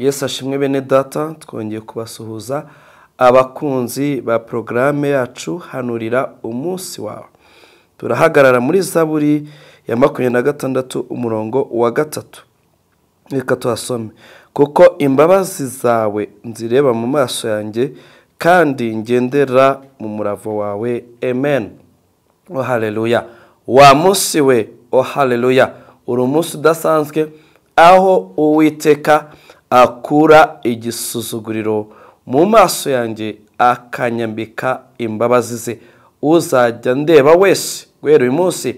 yesu ashimwe bene data twongeye kubasuhuza abakunzi ba porogaramu yacu hanurira umunsi wawe turahagarara muri zaburi ya makumyabiri na gatandatu umurongo wa gatatu reka tuhasome kuko imbabazi zawe nzireba mu maso yanjye kandi ngendera mu muravo wawe amen o oh, wa munsi we o oh, hareruya uri umunsi udasanzwe aho uwiteka akura igisuzuguriro mu maso yanjye akanyambika imbabazi ze uzajya ndeba wese guhera uyu munsi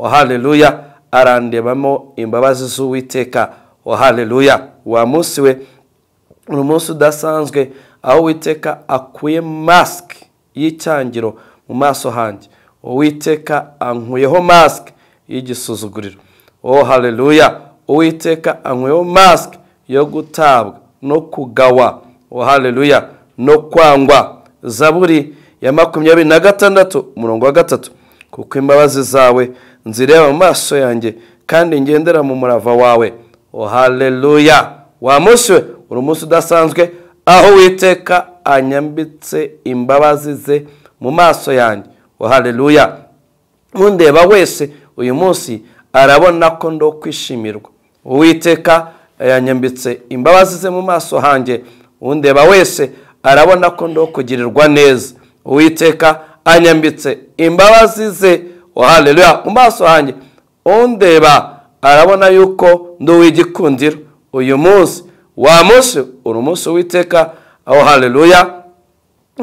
wahaleluya oh, arandebamo imbabazi z'uwiteka wahaleluya oh, wa munsi we ni umunsi udasanzwe aho uwiteka akuye masike y'icyangiro mu maso hanjye uwiteka ankuyeho masike y'igisuzuguriro oh haleluya uwiteka ankuyeho masike yo gutabwa no kugawa oh, hareruya no kwangwa zaburi ya makumyabiri na gatandatu umurongo wa gatatu kuko imbabazi zawe nzireba mu maso yanjye kandi ngendera mu murava wawe oh, hareruya wa munsi we uri umunsi udasanzwe aho witeka anyambitse imbabazi ze mu maso yanjye oh, hareruya undeba wese uyu munsi arabona ko ndo kwishimirwa uwiteka yanyambitse imbabazi ze mu maso hanjye undeba wese arabona ko ndo kugirirwa neza uwiteka anyambitse imbabazi ze wahareruya oh, mu maso hanjye undeba arabona yuko nduw'igikundiro uyu munsi wa munsi uri umunsi witeka aho oh, hareruya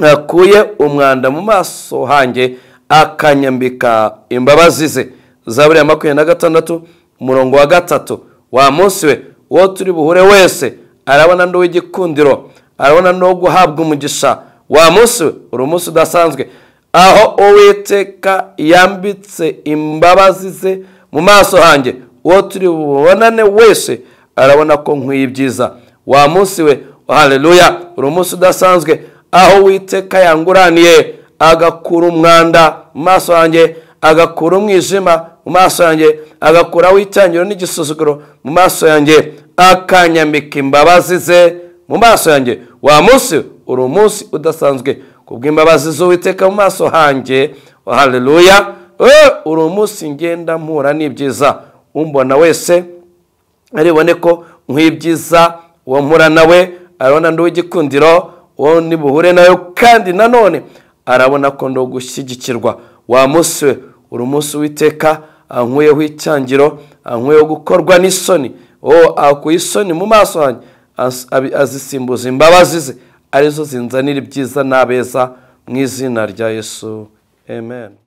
yakuye umwanda mu maso hanjye akanyambika imbabazi ze zaburiya makumyabiri na gatandatu umurongo wa gatatu wa munsi we uwo turi buhure wese arabona ndi arabona n'uwo guhabwa umugisha wa munsi uri umunsi udasanzwe aho uwiteka yambitse imbabazi ze mu maso hanjye uwo turi bubonane wese arabona ko nkwiye ibyiza wa munsi we haleluya uri umunsi udasanzwe aho witeka yanguraniye agakura umwanda mu maso yanjye agakura umwijima mu maso yanjye agakura witangiro n'igisuzuguro mu maso yanjye ntakanyambika imbabazi ze mu maso yanjye wa munsi uri umunsi udasanzwe kubw'imbabazi z'uwiteka mu maso hanjye hareruya uri umunsi ngenda mpura n'ibyiza umbona wese aribone ko nk'ibyiza uwo mpura nawe arabona ndi uw'igikundiro uwo buhure nayo kandi nanone arabona ko ndo gushyigikirwa wa munsi we uri umunsi w'iteka ankuyeho icyangiro ankuyeho gukorwa n'isoni wowe oh, akuye isoni mu maso hanjye azisimbuza imbabazi ze arizo zinzanira ibyiza n'abeza mu izina rya yesu amen